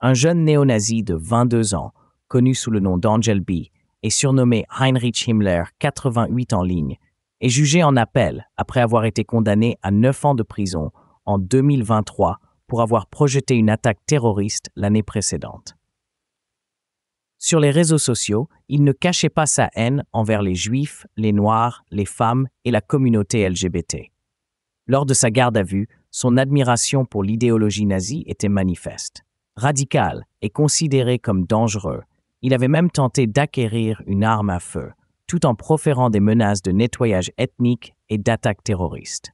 un jeune néo-nazi de 22 ans, connu sous le nom d'Angel B et surnommé Heinrich Himmler 88 en ligne, est jugé en appel après avoir été condamné à 9 ans de prison en 2023 pour avoir projeté une attaque terroriste l'année précédente. Sur les réseaux sociaux, il ne cachait pas sa haine envers les juifs, les noirs, les femmes et la communauté LGBT. Lors de sa garde à vue, son admiration pour l'idéologie nazie était manifeste radical et considéré comme dangereux, il avait même tenté d'acquérir une arme à feu, tout en proférant des menaces de nettoyage ethnique et d'attaques terroristes.